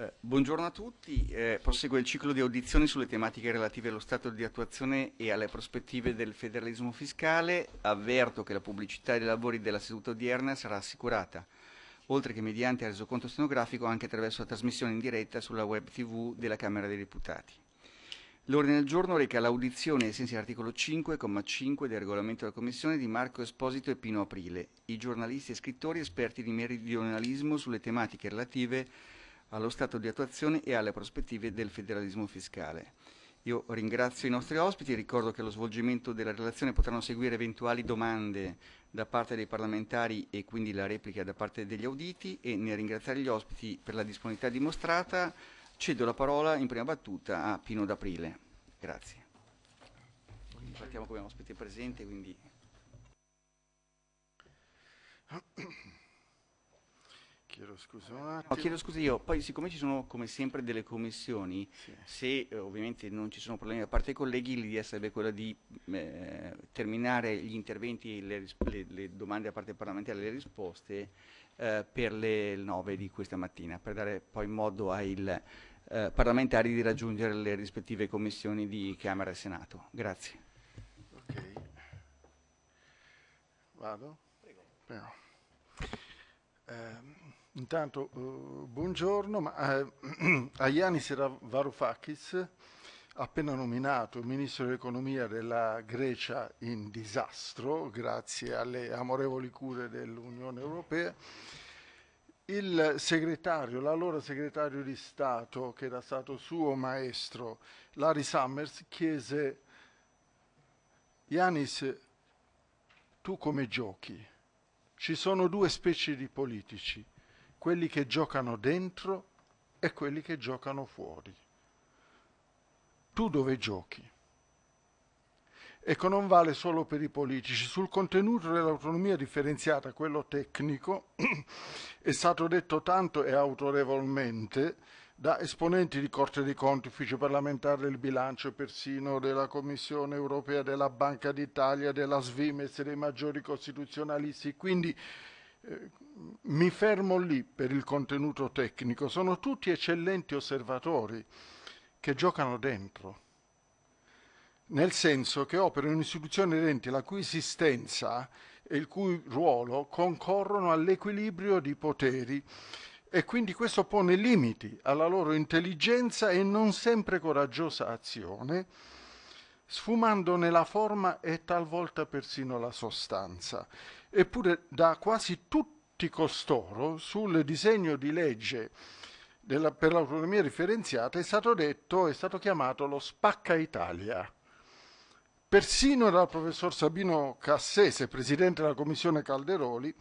Eh, buongiorno a tutti, eh, prosegue il ciclo di audizioni sulle tematiche relative allo stato di attuazione e alle prospettive del federalismo fiscale. Avverto che la pubblicità dei lavori della seduta odierna sarà assicurata, oltre che mediante il resoconto stenografico, anche attraverso la trasmissione in diretta sulla web tv della Camera dei Deputati. L'ordine del giorno reca l'audizione ai sensi dell'articolo 5,5 del regolamento della Commissione di Marco Esposito e Pino Aprile, i giornalisti e scrittori esperti di meridionalismo sulle tematiche relative allo stato di attuazione e alle prospettive del federalismo fiscale. Io ringrazio i nostri ospiti, ricordo che allo svolgimento della relazione potranno seguire eventuali domande da parte dei parlamentari e quindi la replica da parte degli auditi e nel ringraziare gli ospiti per la disponibilità dimostrata cedo la parola in prima battuta a Pino D'Aprile. Grazie. Partiamo come ospite presente, quindi... Chiedo scusa no, chiedo scusa io, poi siccome ci sono come sempre delle commissioni, sì. se eh, ovviamente non ci sono problemi da parte dei colleghi, l'idea sarebbe quella di eh, terminare gli interventi, le, le, le, domande da parte parlamentare, e le risposte eh, per le 9 di questa mattina, per dare poi modo ai eh, parlamentari di raggiungere le rispettive commissioni di Camera e Senato. Grazie. Ok. Vado? Prego. Prego. Um, Intanto eh, buongiorno, ma, eh, a Yanis Varoufakis, appena nominato ministro dell'economia della Grecia in disastro, grazie alle amorevoli cure dell'Unione Europea, il segretario, l'allora segretario di Stato, che era stato suo maestro, Larry Summers, chiese Yanis, tu come giochi? Ci sono due specie di politici quelli che giocano dentro e quelli che giocano fuori. Tu dove giochi? Ecco, non vale solo per i politici. Sul contenuto dell'autonomia differenziata, quello tecnico, è stato detto tanto e autorevolmente da esponenti di Corte dei Conti, Ufficio parlamentare del bilancio, persino della Commissione europea, della Banca d'Italia, della Svimez, dei maggiori costituzionalisti. Quindi mi fermo lì per il contenuto tecnico, sono tutti eccellenti osservatori che giocano dentro, nel senso che operano in istituzioni erenti la cui esistenza e il cui ruolo concorrono all'equilibrio di poteri e quindi questo pone limiti alla loro intelligenza e non sempre coraggiosa azione, sfumandone la forma e talvolta persino la sostanza. Eppure da quasi tutti costoro sul disegno di legge della, per l'autonomia differenziata è stato detto, è stato chiamato lo Spacca Italia. Persino dal professor Sabino Cassese, presidente della commissione Calderoli,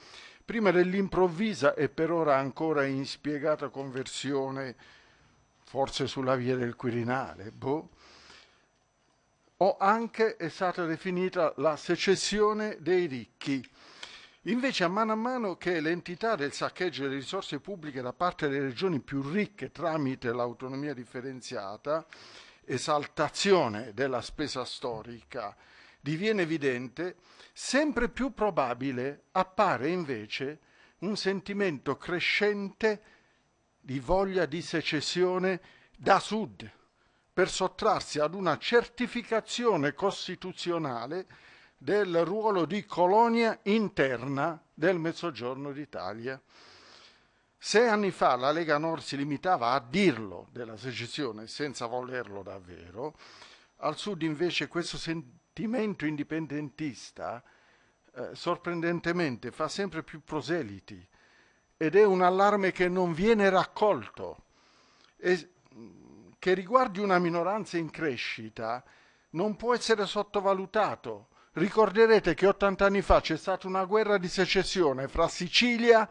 prima dell'improvvisa e per ora ancora inspiegata conversione, forse sulla via del Quirinale, boh, o anche è stata definita la secessione dei ricchi Invece a mano a mano che l'entità del saccheggio delle risorse pubbliche da parte delle regioni più ricche tramite l'autonomia differenziata, esaltazione della spesa storica, diviene evidente, sempre più probabile appare invece un sentimento crescente di voglia di secessione da sud per sottrarsi ad una certificazione costituzionale del ruolo di colonia interna del Mezzogiorno d'Italia. Sei anni fa la Lega Nord si limitava a dirlo della secessione senza volerlo davvero, al sud invece questo sentimento indipendentista eh, sorprendentemente fa sempre più proseliti ed è un allarme che non viene raccolto e mm, che riguardi una minoranza in crescita non può essere sottovalutato Ricorderete che 80 anni fa c'è stata una guerra di secessione fra Sicilia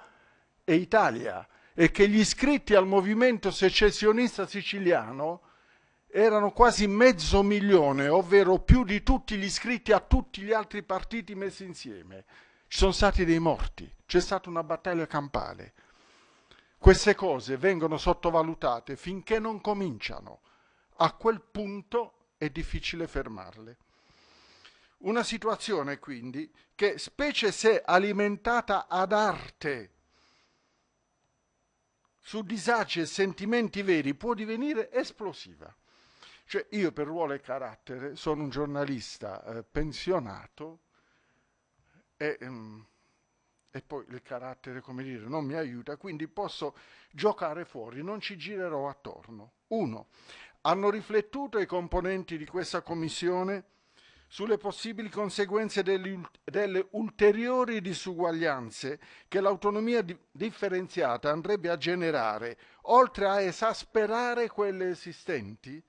e Italia e che gli iscritti al movimento secessionista siciliano erano quasi mezzo milione, ovvero più di tutti gli iscritti a tutti gli altri partiti messi insieme. Ci sono stati dei morti, c'è stata una battaglia campale. Queste cose vengono sottovalutate finché non cominciano. A quel punto è difficile fermarle. Una situazione quindi che, specie se alimentata ad arte, su disagi e sentimenti veri, può divenire esplosiva. Cioè io per ruolo e carattere sono un giornalista eh, pensionato e, ehm, e poi il carattere, come dire, non mi aiuta, quindi posso giocare fuori, non ci girerò attorno. Uno, hanno riflettuto i componenti di questa commissione sulle possibili conseguenze delle ulteriori disuguaglianze che l'autonomia differenziata andrebbe a generare, oltre a esasperare quelle esistenti?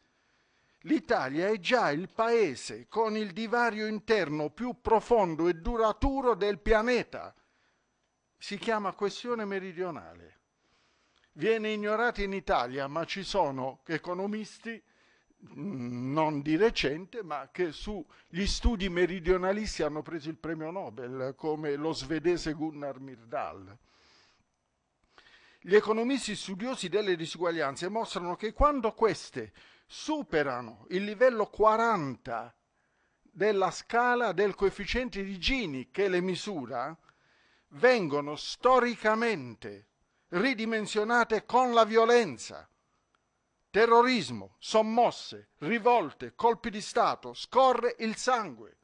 L'Italia è già il paese con il divario interno più profondo e duraturo del pianeta. Si chiama questione meridionale. Viene ignorata in Italia, ma ci sono economisti, Mm, non di recente, ma che sugli studi meridionalisti hanno preso il premio Nobel, come lo svedese Gunnar Myrdal. Gli economisti studiosi delle disuguaglianze mostrano che quando queste superano il livello 40 della scala del coefficiente di Gini che le misura, vengono storicamente ridimensionate con la violenza terrorismo, sommosse, rivolte, colpi di Stato, scorre il sangue.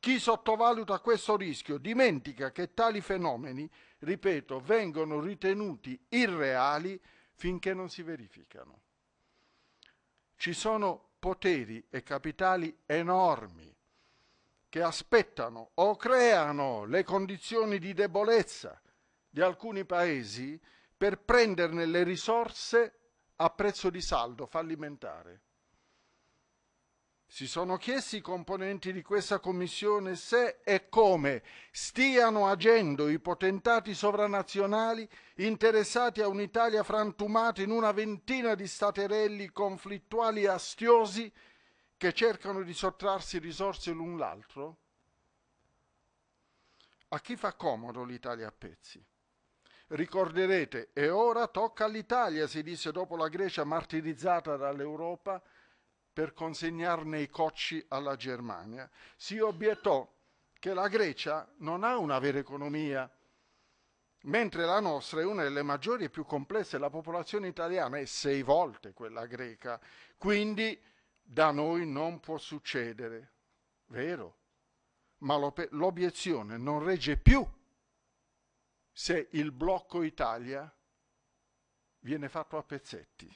Chi sottovaluta questo rischio dimentica che tali fenomeni, ripeto, vengono ritenuti irreali finché non si verificano. Ci sono poteri e capitali enormi che aspettano o creano le condizioni di debolezza di alcuni paesi per prenderne le risorse a prezzo di saldo fallimentare. Si sono chiesti i componenti di questa commissione se e come stiano agendo i potentati sovranazionali interessati a un'Italia frantumata in una ventina di staterelli conflittuali e astiosi che cercano di sottrarsi risorse l'un l'altro? A chi fa comodo l'Italia a pezzi? Ricorderete, e ora tocca all'Italia, si disse dopo la Grecia martirizzata dall'Europa, per consegnarne i cocci alla Germania. Si obiettò che la Grecia non ha una vera economia, mentre la nostra è una delle maggiori e più complesse. La popolazione italiana è sei volte quella greca, quindi da noi non può succedere. Vero? Ma l'obiezione non regge più se il blocco Italia viene fatto a pezzetti.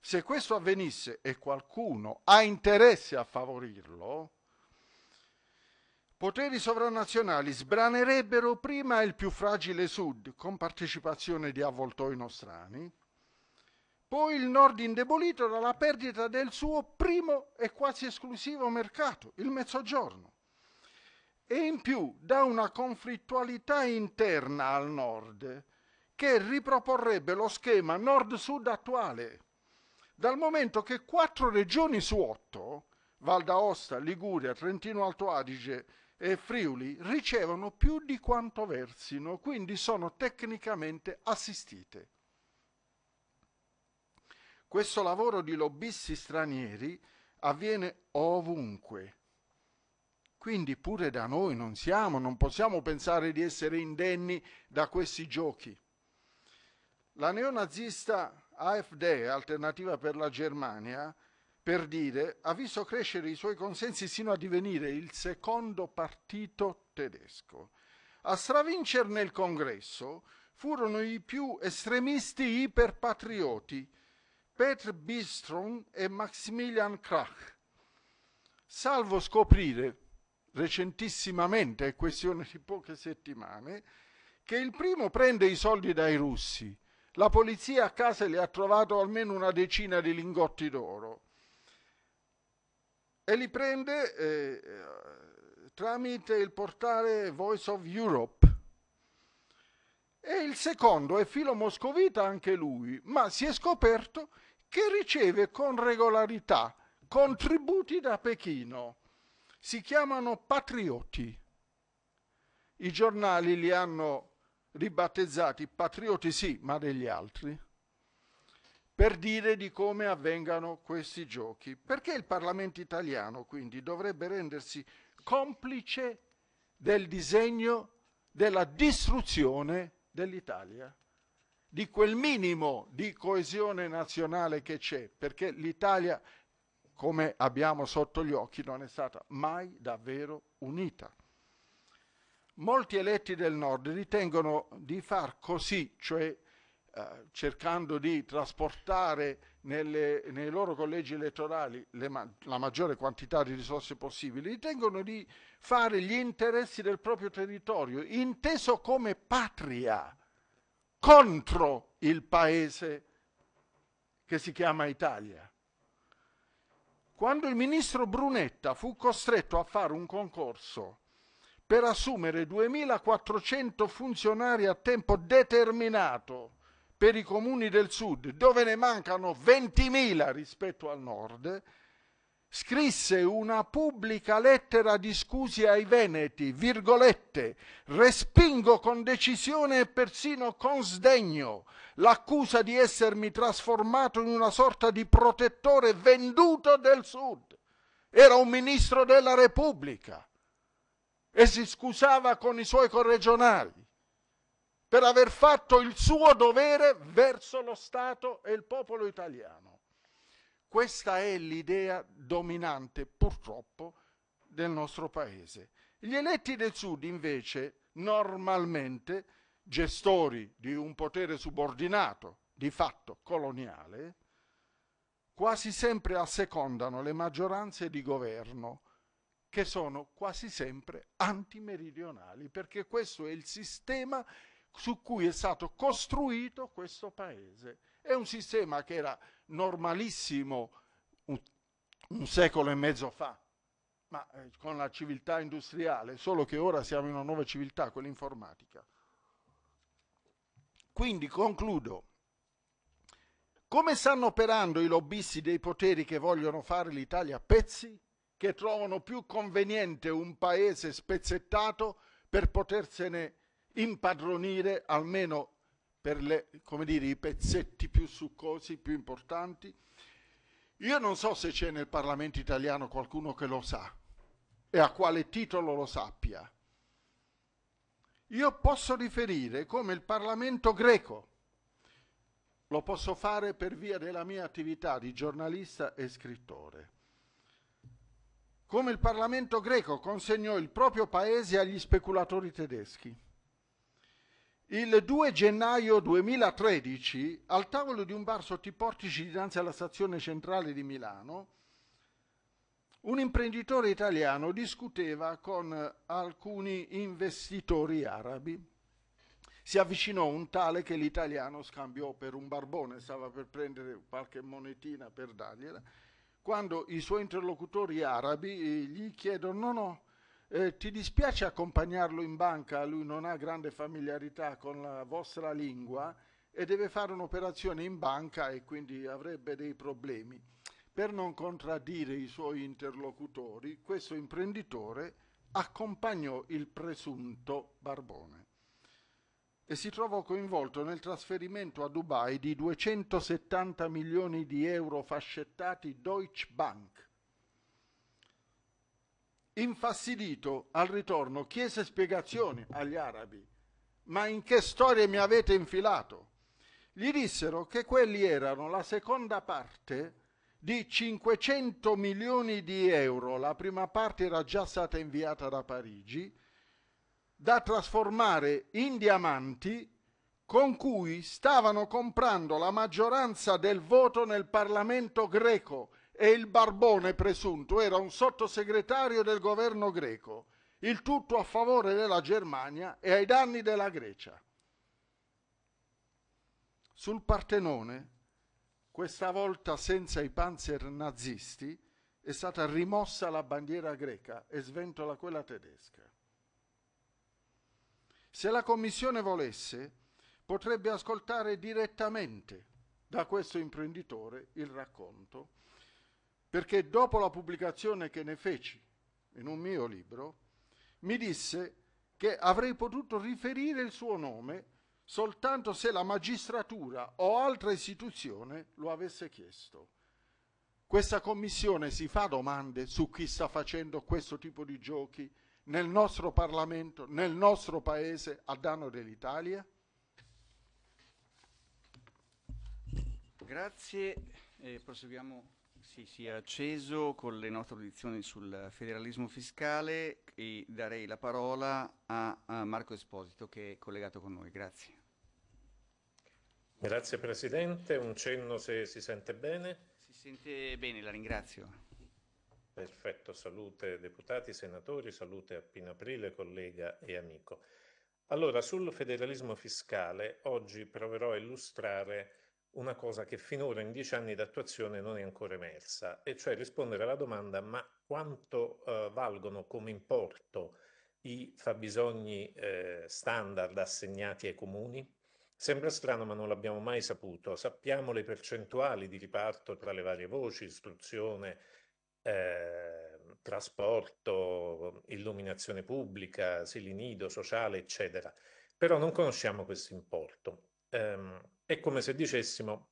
Se questo avvenisse e qualcuno ha interesse a favorirlo, poteri sovranazionali sbranerebbero prima il più fragile sud con partecipazione di avvoltoi nostrani, poi il nord indebolito dalla perdita del suo primo e quasi esclusivo mercato, il mezzogiorno e in più da una conflittualità interna al nord che riproporrebbe lo schema nord-sud attuale, dal momento che quattro regioni su otto, Val d'Aosta, Liguria, Trentino Alto Adige e Friuli, ricevono più di quanto versino, quindi sono tecnicamente assistite. Questo lavoro di lobbisti stranieri avviene ovunque quindi pure da noi non siamo, non possiamo pensare di essere indenni da questi giochi. La neonazista AfD, Alternativa per la Germania, per dire, ha visto crescere i suoi consensi sino a divenire il secondo partito tedesco. A stravincerne il congresso furono i più estremisti iperpatrioti, Petr Bistrom e Maximilian Krach, salvo scoprire recentissimamente, è questione di poche settimane, che il primo prende i soldi dai russi. La polizia a casa gli ha trovato almeno una decina di lingotti d'oro e li prende eh, eh, tramite il portale Voice of Europe. E il secondo è filo moscovita anche lui, ma si è scoperto che riceve con regolarità contributi da Pechino si chiamano patrioti. I giornali li hanno ribattezzati patrioti sì, ma degli altri, per dire di come avvengano questi giochi. Perché il Parlamento italiano quindi dovrebbe rendersi complice del disegno della distruzione dell'Italia, di quel minimo di coesione nazionale che c'è, perché l'Italia come abbiamo sotto gli occhi, non è stata mai davvero unita. Molti eletti del nord ritengono di far così, cioè eh, cercando di trasportare nelle, nei loro collegi elettorali le, la maggiore quantità di risorse possibili, ritengono di fare gli interessi del proprio territorio, inteso come patria, contro il paese che si chiama Italia. Quando il ministro Brunetta fu costretto a fare un concorso per assumere 2.400 funzionari a tempo determinato per i comuni del sud, dove ne mancano 20.000 rispetto al nord, scrisse una pubblica lettera di scusi ai Veneti, virgolette, respingo con decisione e persino con sdegno l'accusa di essermi trasformato in una sorta di protettore venduto del Sud. Era un ministro della Repubblica e si scusava con i suoi corregionali per aver fatto il suo dovere verso lo Stato e il popolo italiano. Questa è l'idea dominante, purtroppo, del nostro Paese. Gli eletti del Sud, invece, normalmente gestori di un potere subordinato, di fatto coloniale, quasi sempre assecondano le maggioranze di governo, che sono quasi sempre antimeridionali, perché questo è il sistema su cui è stato costruito questo paese. È un sistema che era normalissimo un, un secolo e mezzo fa, ma eh, con la civiltà industriale, solo che ora siamo in una nuova civiltà, quella informatica. Quindi concludo. Come stanno operando i lobbisti dei poteri che vogliono fare l'Italia a pezzi, che trovano più conveniente un paese spezzettato per potersene impadronire almeno per le, dire, i pezzetti più succosi, più importanti. Io non so se c'è nel Parlamento italiano qualcuno che lo sa e a quale titolo lo sappia. Io posso riferire come il Parlamento greco, lo posso fare per via della mia attività di giornalista e scrittore. Come il Parlamento greco consegnò il proprio paese agli speculatori tedeschi il 2 gennaio 2013, al tavolo di un bar sotto i portici dinanzi alla stazione centrale di Milano, un imprenditore italiano discuteva con alcuni investitori arabi. Si avvicinò un tale che l'italiano scambiò per un barbone, stava per prendere qualche monetina per dargliela, quando i suoi interlocutori arabi gli chiedono no no, eh, ti dispiace accompagnarlo in banca, lui non ha grande familiarità con la vostra lingua e deve fare un'operazione in banca e quindi avrebbe dei problemi. Per non contraddire i suoi interlocutori, questo imprenditore accompagnò il presunto Barbone e si trovò coinvolto nel trasferimento a Dubai di 270 milioni di euro fascettati Deutsche Bank Infastidito al ritorno chiese spiegazioni agli arabi. Ma in che storie mi avete infilato? Gli dissero che quelli erano la seconda parte di 500 milioni di euro, la prima parte era già stata inviata da Parigi, da trasformare in diamanti con cui stavano comprando la maggioranza del voto nel Parlamento greco e il barbone presunto era un sottosegretario del governo greco, il tutto a favore della Germania e ai danni della Grecia. Sul Partenone, questa volta senza i panzer nazisti, è stata rimossa la bandiera greca e sventola quella tedesca. Se la Commissione volesse, potrebbe ascoltare direttamente da questo imprenditore il racconto perché dopo la pubblicazione che ne feci in un mio libro, mi disse che avrei potuto riferire il suo nome soltanto se la magistratura o altra istituzione lo avesse chiesto. Questa commissione si fa domande su chi sta facendo questo tipo di giochi nel nostro Parlamento, nel nostro Paese, a danno dell'Italia? Grazie, eh, proseguiamo sì, si è acceso con le nostre audizioni sul federalismo fiscale e darei la parola a, a Marco Esposito che è collegato con noi. Grazie. Grazie Presidente, un cenno se si sente bene. Si sente bene, la ringrazio. Perfetto, salute deputati, senatori, salute a Pino Aprile, collega e amico. Allora, sul federalismo fiscale oggi proverò a illustrare una cosa che finora in dieci anni di attuazione non è ancora emersa, e cioè rispondere alla domanda ma quanto eh, valgono come importo i fabbisogni eh, standard assegnati ai comuni? Sembra strano, ma non l'abbiamo mai saputo. Sappiamo le percentuali di riparto tra le varie voci, istruzione, eh, trasporto, illuminazione pubblica, asili sociale, eccetera. Però non conosciamo questo importo. Um, è come se dicessimo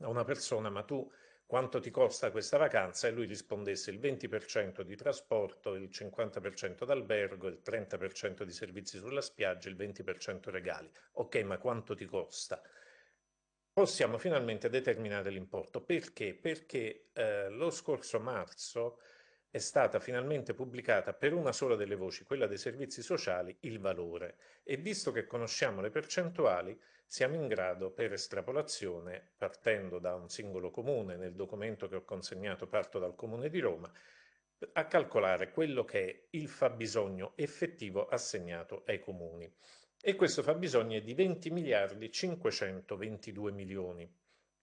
a una persona, ma tu quanto ti costa questa vacanza? E lui rispondesse il 20% di trasporto, il 50% d'albergo, il 30% di servizi sulla spiaggia, il 20% regali. Ok, ma quanto ti costa? Possiamo finalmente determinare l'importo. Perché? Perché eh, lo scorso marzo è stata finalmente pubblicata per una sola delle voci, quella dei servizi sociali, il valore e visto che conosciamo le percentuali siamo in grado per estrapolazione, partendo da un singolo comune, nel documento che ho consegnato parto dal comune di Roma, a calcolare quello che è il fabbisogno effettivo assegnato ai comuni. E questo fabbisogno è di 20 miliardi 522 milioni.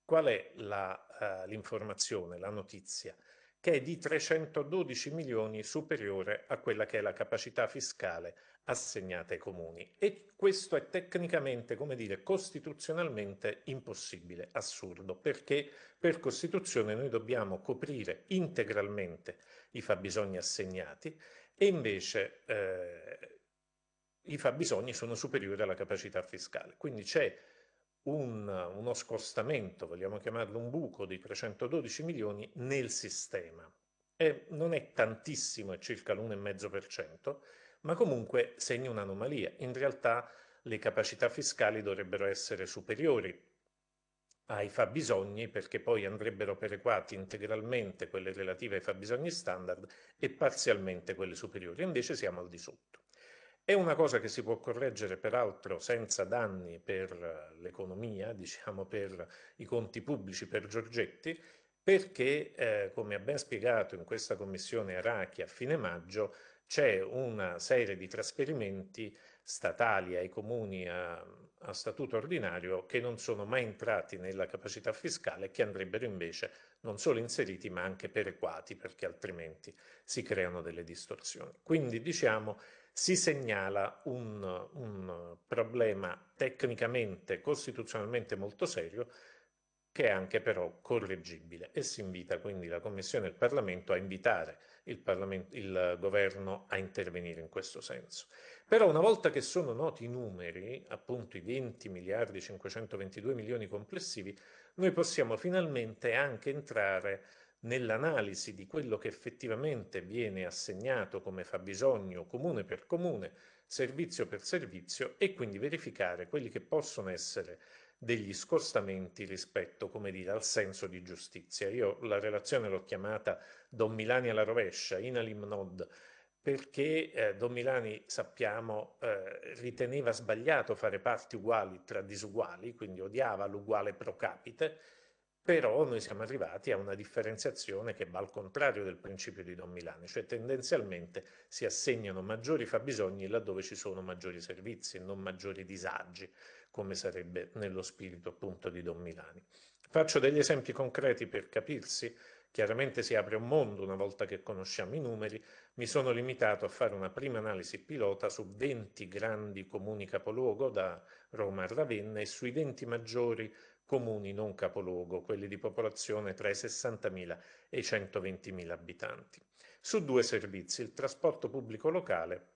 Qual è eh, l'informazione, la, uh, la notizia? che è di 312 milioni superiore a quella che è la capacità fiscale assegnata ai comuni. E questo è tecnicamente, come dire, costituzionalmente impossibile, assurdo, perché per Costituzione noi dobbiamo coprire integralmente i fabbisogni assegnati e invece eh, i fabbisogni sono superiori alla capacità fiscale. Quindi c'è un, uno scostamento, vogliamo chiamarlo un buco, di 312 milioni nel sistema. E non è tantissimo, è circa l'1,5%, ma comunque segna un'anomalia. In realtà le capacità fiscali dovrebbero essere superiori ai fabbisogni perché poi andrebbero perequati integralmente quelle relative ai fabbisogni standard e parzialmente quelle superiori, invece siamo al di sotto. È una cosa che si può correggere peraltro senza danni per eh, l'economia, diciamo per i conti pubblici, per Giorgetti, perché, eh, come ha ben spiegato in questa commissione Arachi a fine maggio, c'è una serie di trasferimenti statali ai comuni a, a, statuto ordinario che non sono mai entrati nella capacità fiscale e che andrebbero invece non solo inseriti ma anche perequati perché altrimenti si creano delle distorsioni. Quindi diciamo si segnala un, un problema tecnicamente, costituzionalmente molto serio, che è anche però correggibile e si invita quindi la Commissione e il Parlamento a invitare il, il, governo a intervenire in questo senso. Però una volta che sono noti i numeri, appunto i 20 miliardi 522 milioni complessivi, noi possiamo finalmente anche entrare nell'analisi di quello che effettivamente viene assegnato come fabbisogno comune per comune, servizio per servizio e quindi verificare quelli che possono essere degli scostamenti rispetto, come dire, al senso di giustizia. Io la relazione l'ho chiamata Don Milani alla rovescia, Inalim Nod, perché eh, Don Milani, sappiamo, eh, riteneva sbagliato fare parti uguali tra disuguali, quindi odiava l'uguale pro capite, però noi siamo arrivati a una differenziazione che va al contrario del principio di Don Milano, cioè tendenzialmente si assegnano maggiori fabbisogni laddove ci sono maggiori servizi e non maggiori disagi, come sarebbe nello spirito appunto di Don Milani. Faccio degli esempi concreti per capirsi, chiaramente si apre un mondo una volta che conosciamo i numeri, mi sono limitato a fare una prima analisi pilota su 20 grandi comuni capoluogo da Roma a Ravenna e sui 20 maggiori comuni non capoluogo, quelli di popolazione tra i 60.000 e i 120.000 abitanti, su due servizi, il trasporto pubblico locale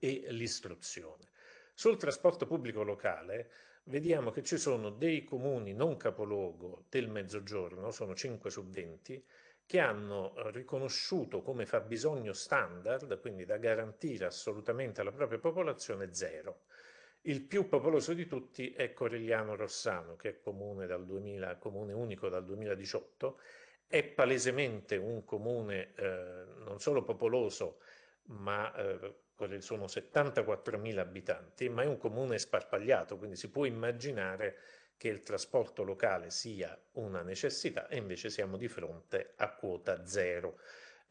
e l'istruzione. Sul trasporto pubblico locale vediamo che ci sono dei comuni non capoluogo del Mezzogiorno, sono 5 su 20, che hanno riconosciuto come fabbisogno standard, quindi da garantire assolutamente alla propria popolazione, zero. Il più popoloso di tutti è Corigliano Rossano, che è comune, 2000, comune unico dal 2018, è palesemente un comune eh, non solo popoloso, ma eh, sono 74.000 abitanti, ma è un comune sparpagliato, quindi si può immaginare che il trasporto locale sia una necessità e invece siamo di fronte a quota zero.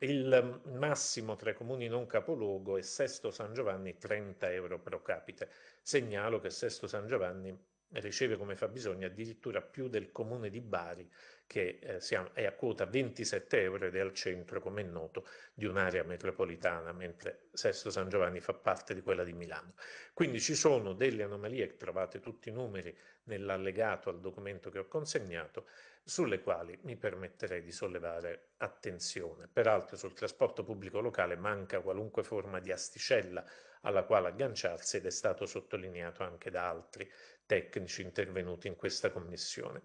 Il massimo tra i comuni non capoluogo è Sesto San Giovanni 30 euro pro capite. Segnalo che Sesto San Giovanni riceve come fabbisogno addirittura più del comune di Bari che eh, è a quota 27 euro ed è al centro, come è noto, di un'area metropolitana, mentre Sesto San Giovanni fa parte di quella di Milano. Quindi ci sono delle anomalie, trovate tutti i numeri nell'allegato al documento che ho consegnato, sulle quali mi permetterei di sollevare attenzione. Peraltro sul trasporto pubblico locale manca qualunque forma di asticella alla quale agganciarsi ed è stato sottolineato anche da altri tecnici intervenuti in questa commissione.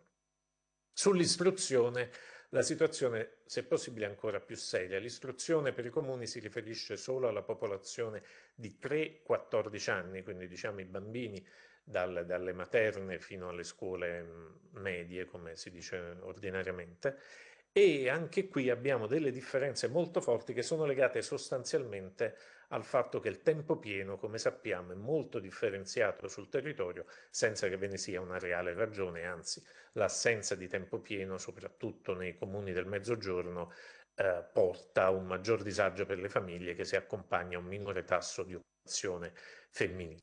Sull'istruzione la situazione, se possibile, è ancora più seria. L'istruzione per i comuni si riferisce solo alla popolazione di 3-14 anni, quindi diciamo i bambini dal, dalle materne fino alle scuole medie, come si dice ordinariamente, e anche qui abbiamo delle differenze molto forti che sono legate sostanzialmente al fatto che il tempo pieno, come sappiamo, è molto differenziato sul territorio senza che ve ne sia una reale ragione, anzi l'assenza di tempo pieno, soprattutto nei comuni del mezzogiorno, eh, porta a un maggior disagio per le famiglie che si accompagna a un minore tasso di occupazione femminile.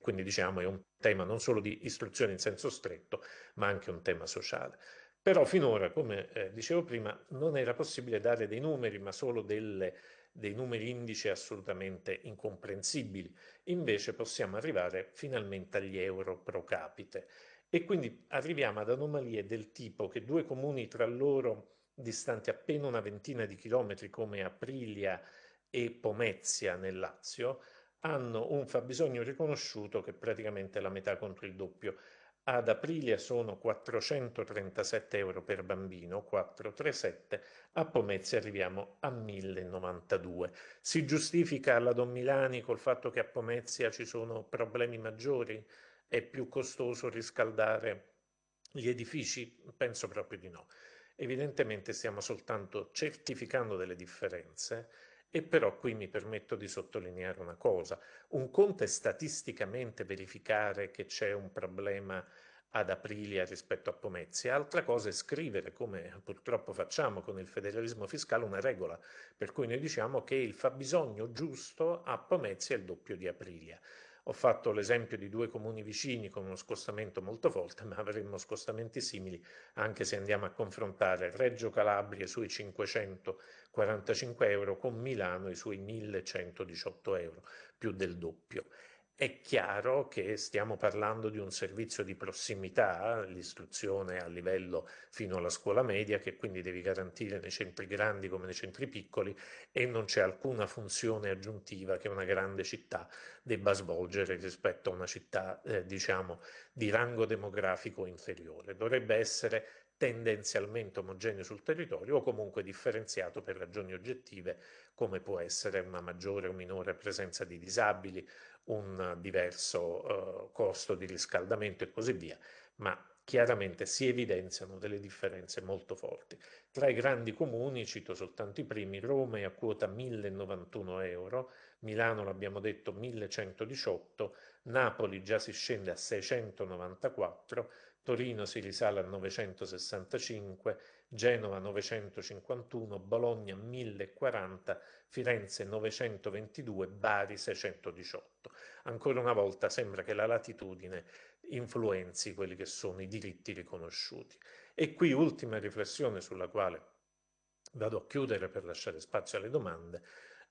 Quindi diciamo è un tema non solo di istruzione in senso stretto, ma anche un tema sociale. Però finora, come eh, dicevo prima, non era possibile dare dei numeri, ma solo delle, dei numeri indice assolutamente incomprensibili. Invece possiamo arrivare finalmente agli euro pro capite. E quindi arriviamo ad anomalie del tipo che due comuni tra loro distanti appena una ventina di chilometri come Aprilia e Pomezia nel Lazio, hanno un fabbisogno riconosciuto che è praticamente la metà contro il doppio. Ad Aprilia sono 437 euro per bambino, 437, a Pomezia arriviamo a 1092. Si giustifica la Don Milani col fatto che a Pomezia ci sono problemi maggiori? È più costoso riscaldare gli edifici? Penso proprio di no. Evidentemente stiamo soltanto certificando delle differenze e però qui mi permetto di sottolineare una cosa, un conto è statisticamente verificare che c'è un problema ad Aprilia rispetto a Pomezia, altra cosa è scrivere, come purtroppo facciamo con il federalismo fiscale, una regola per cui noi diciamo che il fabbisogno giusto a Pomezia è il doppio di Aprilia. Ho fatto l'esempio di due comuni vicini con uno scostamento molto forte, ma avremmo scostamenti simili anche se andiamo a confrontare Reggio Calabria sui 545 euro con Milano i suoi 1118 euro, più del doppio. È chiaro che stiamo parlando di un servizio di prossimità, l'istruzione a livello fino alla scuola media, che quindi devi garantire nei centri grandi come nei centri piccoli e non c'è alcuna funzione aggiuntiva che una grande città debba svolgere rispetto a una città, eh, diciamo, di rango demografico inferiore. Dovrebbe essere tendenzialmente omogeneo sul territorio o comunque differenziato per ragioni oggettive come può essere una maggiore o minore presenza di disabili un diverso uh, costo di riscaldamento e così via, ma chiaramente si evidenziano delle differenze molto forti. Tra i grandi comuni, cito soltanto i primi, Roma è a quota 1091 euro, Milano l'abbiamo detto 1118, Napoli già si scende a 694, Torino si risale a 965 Genova 951, Bologna 1040, Firenze 922, Bari 618. Ancora una volta sembra che la latitudine influenzi quelli che sono i diritti riconosciuti. E qui ultima riflessione sulla quale vado a chiudere per lasciare spazio alle domande,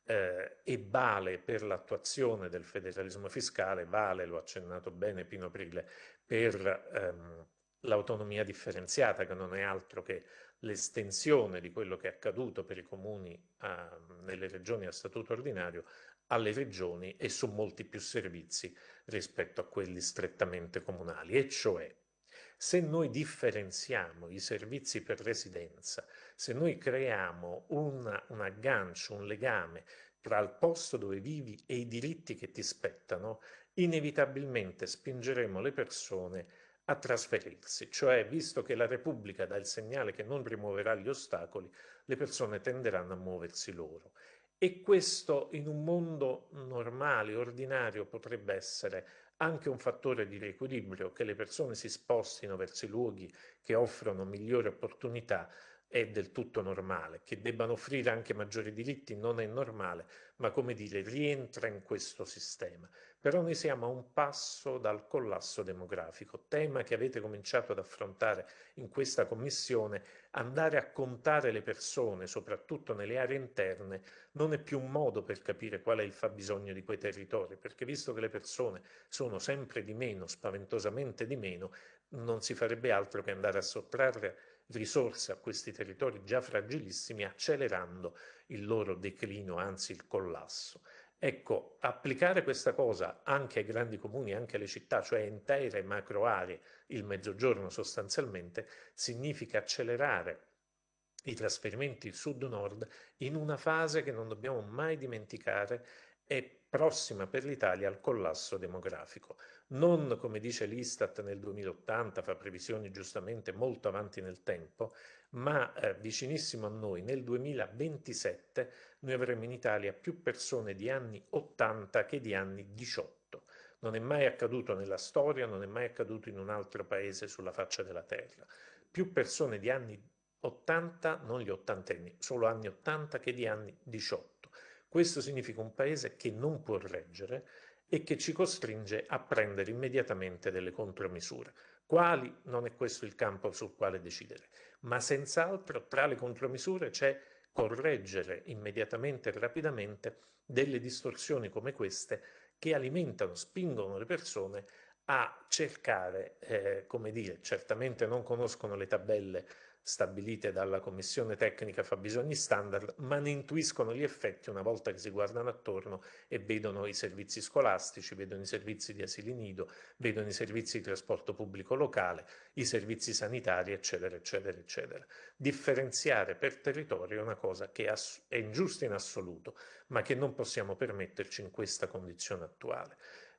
eh, e vale per l'attuazione del federalismo fiscale, vale, lo accennato bene Pino Prile, per ehm, l'autonomia differenziata, che non è altro che l'estensione di quello che è accaduto per i comuni a, nelle regioni a statuto ordinario alle regioni e su molti più servizi rispetto a quelli strettamente comunali, e cioè se noi differenziamo i servizi per residenza, se noi creiamo una, un aggancio, un legame tra il posto dove vivi e i diritti che ti spettano, inevitabilmente spingeremo le persone a trasferirsi, cioè visto che la Repubblica dà il segnale che non rimuoverà gli ostacoli, le persone tenderanno a muoversi loro. E questo in un mondo normale, ordinario, potrebbe essere anche un fattore di riequilibrio, che le persone si spostino verso i luoghi che offrono migliori opportunità è del tutto normale, che debbano offrire anche maggiori diritti non è normale, ma come dire rientra in questo sistema. Però noi siamo a un passo dal collasso demografico, tema che avete cominciato ad affrontare in questa commissione. Andare a contare le persone, soprattutto nelle aree interne, non è più un modo per capire qual è il fabbisogno di quei territori, perché visto che le persone sono sempre di meno, spaventosamente di meno, non si farebbe altro che andare a sottrarre risorse a questi territori già fragilissimi, accelerando il loro declino, anzi il collasso. Ecco, applicare questa cosa anche ai grandi comuni, anche alle città, cioè intere macro aree, il mezzogiorno sostanzialmente, significa accelerare i trasferimenti sud-nord in una fase che non dobbiamo mai dimenticare è prossima per l'Italia al collasso demografico. Non, come dice l'Istat nel 2080, fa previsioni giustamente molto avanti nel tempo, ma eh, vicinissimo a noi, nel 2027 noi avremo in Italia più persone di anni 80 che di anni 18. Non è mai accaduto nella storia, non è mai accaduto in un altro paese sulla faccia della terra. Più persone di anni 80, non gli ottantenni, solo anni 80 che di anni 18. Questo significa un paese che non può reggere e che ci costringe a prendere immediatamente delle contromisure. Quali? Non è questo il campo sul quale decidere, ma senz'altro tra le contromisure c'è correggere immediatamente e rapidamente delle distorsioni come queste che alimentano, spingono le persone a cercare, eh, come dire, certamente non conoscono le tabelle stabilite dalla commissione tecnica fabbisogni standard, ma ne intuiscono gli effetti una volta che si guardano attorno e vedono i servizi scolastici, vedono i servizi di asili nido, vedono i servizi di trasporto pubblico locale, i servizi sanitari, eccetera, eccetera, eccetera. Differenziare per territorio è una cosa che è ingiusta in assoluto, ma che non possiamo permetterci in questa condizione attuale.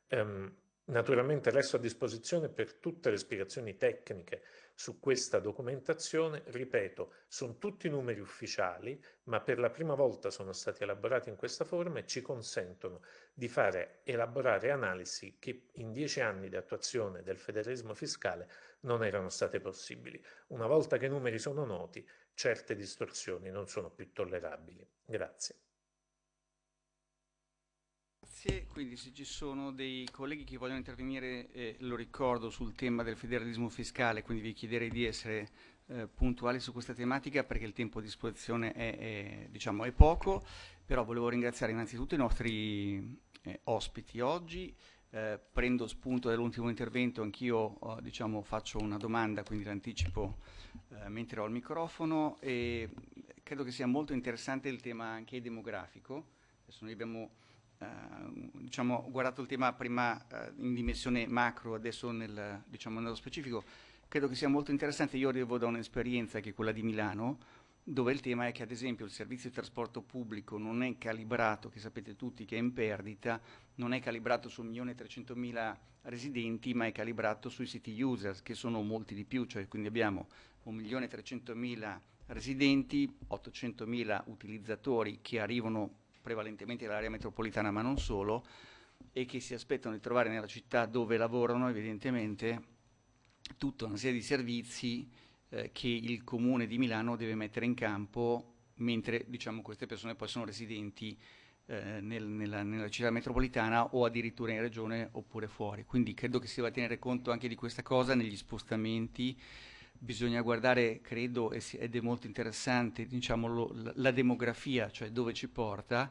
Um, naturalmente resto a disposizione per tutte le spiegazioni tecniche su questa documentazione, ripeto, sono tutti numeri ufficiali, ma per la prima volta sono stati elaborati in questa forma e ci consentono di fare elaborare analisi che in dieci anni di attuazione del federalismo fiscale non erano state possibili. Una volta che i numeri sono noti, certe distorsioni non sono più tollerabili. Grazie. Grazie, quindi se ci sono dei colleghi che vogliono intervenire, eh, lo ricordo, sul tema del federalismo fiscale, quindi vi chiederei di essere eh, puntuali su questa tematica perché il tempo a disposizione è, è, diciamo, è poco, però volevo ringraziare innanzitutto i nostri eh, ospiti oggi. Eh, prendo spunto dall'ultimo intervento, anch'io oh, diciamo, faccio una domanda, quindi l'anticipo eh, mentre ho il microfono e credo che sia molto interessante il tema anche demografico. Adesso noi abbiamo Ehm, diciamo, guardato il tema prima eh, in dimensione macro, adesso nel, diciamo, nello specifico, credo che sia molto interessante. Io arrivo da un'esperienza che è quella di Milano, dove il tema è che ad esempio il servizio di trasporto pubblico non è calibrato, che sapete tutti che è in perdita, non è calibrato su 1.300.000 residenti, ma è calibrato sui siti users, che sono molti di più, cioè quindi abbiamo 1.300.000 residenti, 800.000 utilizzatori che arrivano prevalentemente dell'area metropolitana ma non solo, e che si aspettano di trovare nella città dove lavorano evidentemente tutta una serie di servizi eh, che il comune di Milano deve mettere in campo mentre diciamo, queste persone poi sono residenti eh, nel, nella, nella, città metropolitana o addirittura in regione oppure fuori. Quindi credo che si debba tenere conto anche di questa cosa negli spostamenti bisogna guardare, credo, ed è molto interessante, diciamo, lo, la demografia, cioè dove ci porta,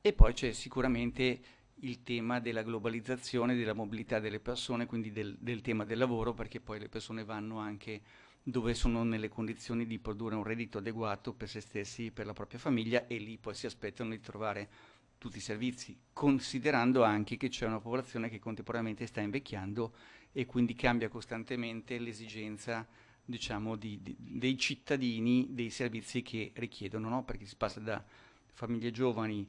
e poi c'è sicuramente il tema della globalizzazione, della mobilità delle persone, quindi del, del, tema del lavoro, perché poi le persone vanno anche dove sono nelle condizioni di produrre un reddito adeguato per se stessi, per la propria famiglia e lì poi si aspettano di trovare tutti i servizi, considerando anche che c'è una popolazione che contemporaneamente sta invecchiando e quindi cambia costantemente l'esigenza diciamo, di, di, dei cittadini dei servizi che richiedono, no? perché si passa da famiglie giovani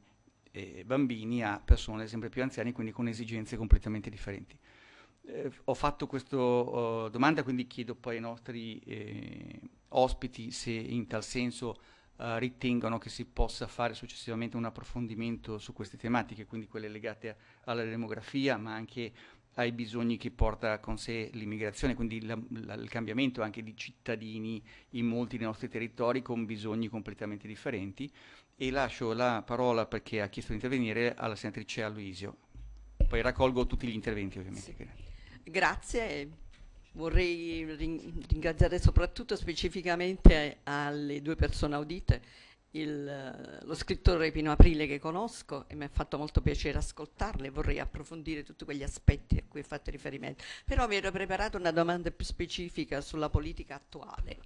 e bambini a persone sempre più anziane, quindi con esigenze completamente differenti. Eh, ho fatto questa uh, oh, domanda, quindi chiedo poi ai nostri eh, ospiti se in tal senso uh, ritengono che si possa fare successivamente un approfondimento su queste tematiche, quindi quelle legate a, alla demografia, ma anche ai bisogni che porta con sé l'immigrazione, quindi la, la, il cambiamento anche di cittadini in molti dei nostri territori con bisogni completamente differenti. E lascio la parola perché ha chiesto di intervenire alla senatrice Aloisio. Poi raccolgo tutti gli interventi ovviamente. Sì. Grazie. Vorrei ringraziare soprattutto specificamente alle due persone audite il, eh, lo scrittore Pino Aprile che conosco e mi ha fatto molto piacere ascoltarle vorrei approfondire tutti quegli aspetti a cui fate riferimento. Però mi ero preparato una domanda più specifica sulla politica attuale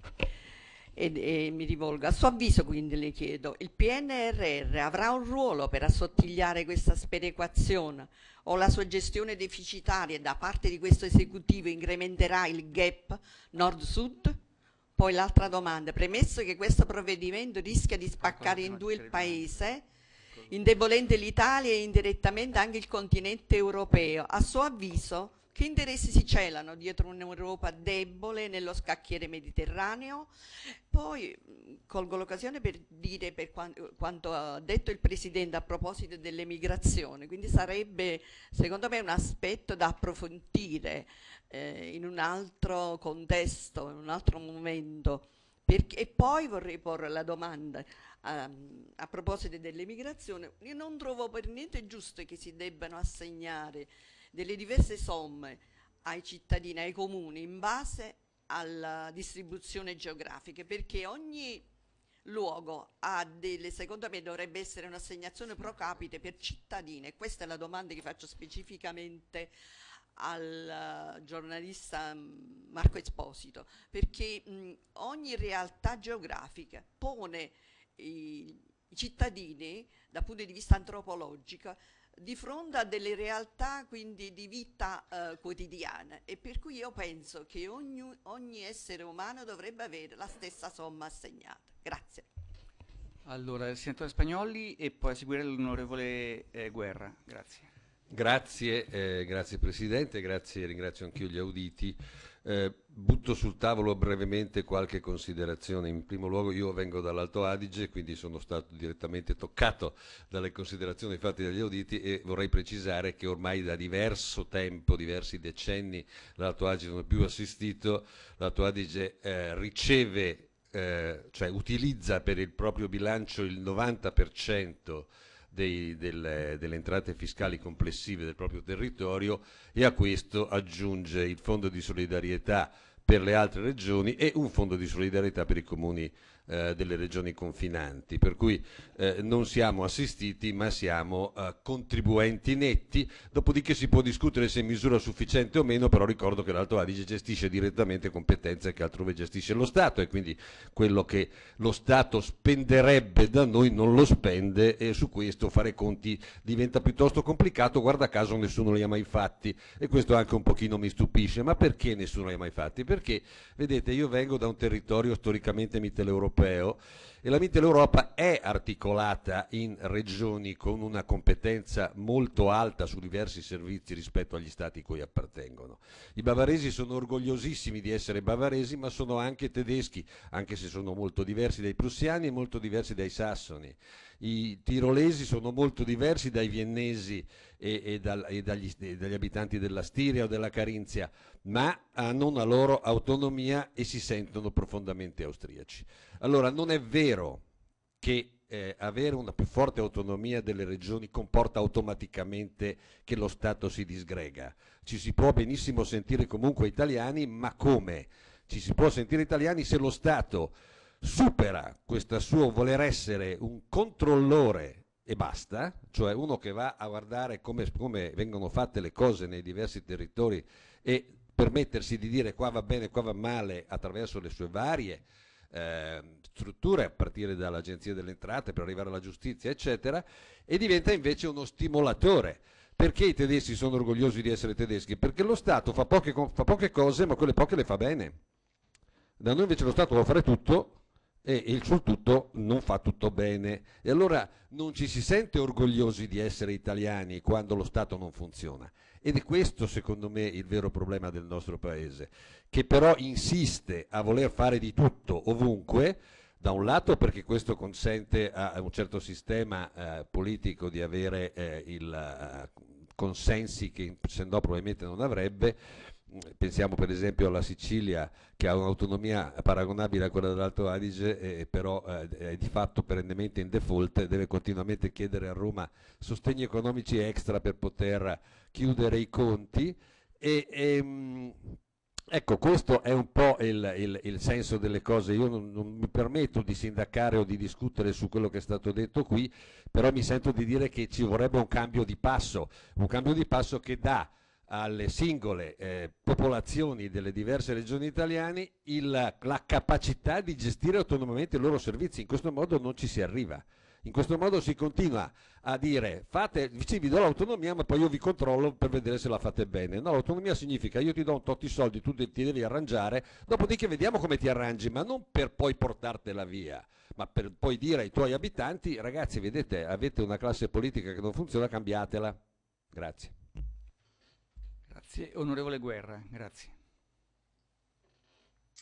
e, e mi rivolgo. A suo avviso quindi le chiedo, il PNRR avrà un ruolo per assottigliare questa sperequazione o la sua gestione deficitaria da parte di questo esecutivo incrementerà il gap nord-sud? Poi l'altra domanda, premesso che questo provvedimento rischia di spaccare in due il Paese, indebolendo l'Italia e indirettamente anche il continente europeo, a suo avviso che interessi si celano dietro un'Europa debole nello scacchiere mediterraneo? Poi colgo l'occasione per dire per quanto, ha detto il Presidente a proposito dell'emigrazione, quindi sarebbe secondo me un aspetto da approfondire eh, in un altro contesto, in un altro momento. Perché, e poi vorrei porre la domanda a, ehm, a proposito dell'emigrazione, io non trovo per niente giusto che si debbano assegnare delle diverse somme ai cittadini, ai comuni, in base alla distribuzione geografica, perché ogni luogo ha delle, secondo me dovrebbe essere un'assegnazione pro capite per cittadine, questa è la domanda che faccio specificamente al eh, giornalista mm, Marco Esposito, perché mh, mm, ogni realtà geografica pone i, i cittadini dal punto di vista antropologico di fronte a delle realtà quindi di vita eh, quotidiana e per cui io penso che ogni, ogni, essere umano dovrebbe avere la stessa somma assegnata. Grazie. Allora, il senatore Spagnoli e poi a seguire l'onorevole eh, Guerra. Grazie. Grazie, eh, grazie Presidente, grazie, ringrazio anch'io gli auditi. Eh, butto sul tavolo brevemente qualche considerazione. In primo luogo io vengo dall'Alto Adige, quindi sono stato direttamente toccato dalle considerazioni fatte dagli auditi e vorrei precisare che ormai da diverso tempo, diversi decenni, l'Alto Adige non è più assistito, l'Alto Adige eh, riceve, eh, cioè utilizza per il proprio bilancio il 90% dei, delle, delle, entrate fiscali complessive del proprio territorio e a questo aggiunge il fondo di solidarietà per le altre regioni e un fondo di solidarietà per i comuni eh, delle regioni confinanti, per cui eh, non siamo assistiti ma siamo eh, contribuenti netti, dopodiché si può discutere se in misura sufficiente o meno, però ricordo che l'Alto Adige gestisce direttamente competenze che altrove gestisce lo Stato e quindi quello che lo Stato spenderebbe da noi non lo spende e su questo fare conti diventa piuttosto complicato, guarda caso nessuno li ha mai fatti e questo anche un pochino mi stupisce, ma perché nessuno li ha mai fatti? Perché, vedete, io vengo da un territorio storicamente mitteleuropeo, europeo e l'ambiente dell'Europa è articolata in regioni con una competenza molto alta su diversi servizi rispetto agli stati cui appartengono. I bavaresi sono orgogliosissimi di essere bavaresi ma sono anche tedeschi, anche se sono molto diversi dai prussiani e molto diversi dai sassoni i tirolesi sono molto diversi dai viennesi e, e, dal, e, dagli, e dagli, abitanti della Stiria o della Carinzia, ma hanno una loro autonomia e si sentono profondamente austriaci. Allora non è vero che eh, avere una più forte autonomia delle regioni comporta automaticamente che lo Stato si disgrega. Ci si può benissimo sentire comunque italiani, ma come? Ci si può sentire italiani se lo Stato supera questo suo voler essere un controllore e basta, cioè uno che va a guardare come, come vengono fatte le cose nei diversi territori e permettersi di dire qua va bene, qua va male attraverso le sue varie eh, strutture, a partire dall'Agenzia delle Entrate per arrivare alla giustizia, eccetera, e diventa invece uno stimolatore. Perché i tedeschi sono orgogliosi di essere tedeschi? Perché lo Stato fa poche, fa poche cose, ma quelle poche le fa bene. Da noi invece lo Stato vuole fare tutto e il sul tutto non fa tutto bene. E allora non ci si sente orgogliosi di essere italiani quando lo Stato non funziona. Ed è questo, secondo me, il vero problema del nostro Paese, che però insiste a voler fare di tutto ovunque, da un lato perché questo consente a un certo sistema eh, politico di avere eh, il, eh, consensi che se no probabilmente non avrebbe, pensiamo per esempio alla Sicilia che ha un'autonomia paragonabile a quella dell'Alto Adige e però eh, è di fatto perennemente in default e deve continuamente chiedere a Roma sostegni economici extra per poter chiudere i conti e, e, ehm, Ecco, questo è un po' il, il, il senso delle cose. Io non, non, mi permetto di sindacare o di discutere su quello che è stato detto qui, però mi sento di dire che ci vorrebbe un cambio di passo, un cambio di passo che dà alle singole eh, popolazioni delle diverse regioni italiane il, la capacità di gestire autonomamente i loro servizi. In questo modo non ci si arriva. In questo modo si continua a dire fate, sì, vi do l'autonomia, ma poi io vi controllo per vedere se la fate bene. No, l'autonomia significa io ti do un tot di soldi, tu ti devi arrangiare, dopodiché vediamo come ti arrangi, ma non per poi portartela via, ma per poi dire ai tuoi abitanti, ragazzi, vedete, avete una classe politica che non funziona, cambiatela. Grazie. Grazie, onorevole Guerra, grazie.